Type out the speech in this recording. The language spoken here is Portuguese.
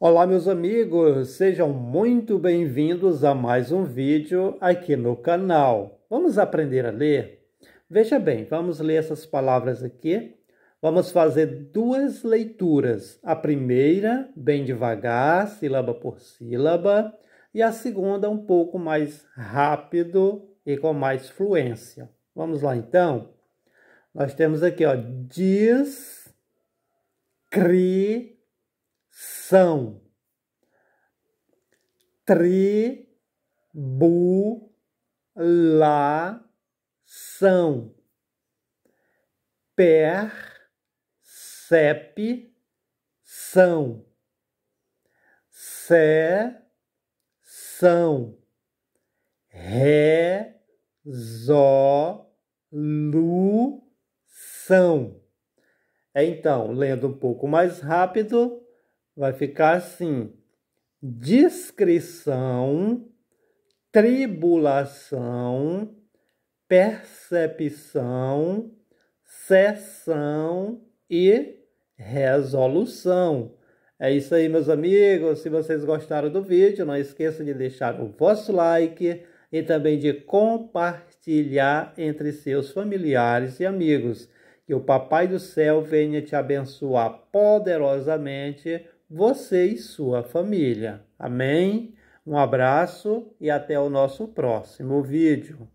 Olá, meus amigos, sejam muito bem-vindos a mais um vídeo aqui no canal. Vamos aprender a ler? Veja bem, vamos ler essas palavras aqui. Vamos fazer duas leituras. A primeira, bem devagar, sílaba por sílaba, e a segunda, um pouco mais rápido e com mais fluência. Vamos lá, então? Nós temos aqui, ó, descri são tribulação, percepção, sessão, resolução. É, então, lendo um pouco mais rápido, vai ficar assim: descrição, tribulação, percepção, sessão e resolução. É isso aí, meus amigos. Se vocês gostaram do vídeo, não esqueça de deixar o vosso like e também de compartilhar entre seus familiares e amigos. Que o Papai do Céu venha te abençoar poderosamente você e sua família. Amém? Um abraço e até o nosso próximo vídeo.